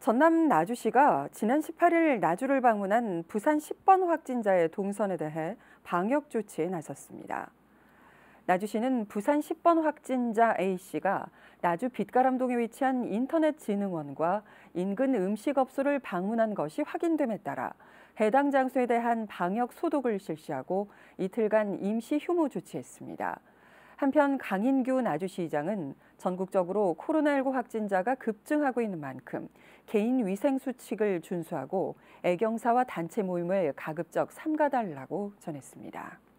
전남 나주시가 지난 18일 나주를 방문한 부산 10번 확진자의 동선에 대해 방역 조치에 나섰습니다. 나주시는 부산 10번 확진자 A씨가 나주 빛가람동에 위치한 인터넷진흥원과 인근 음식업소를 방문한 것이 확인됨에 따라 해당 장소에 대한 방역 소독을 실시하고 이틀간 임시 휴무 조치했습니다. 한편 강인규 나주시장은 전국적으로 코로나19 확진자가 급증하고 있는 만큼 개인 위생 수칙을 준수하고 애경사와 단체 모임을 가급적 삼가달라고 전했습니다.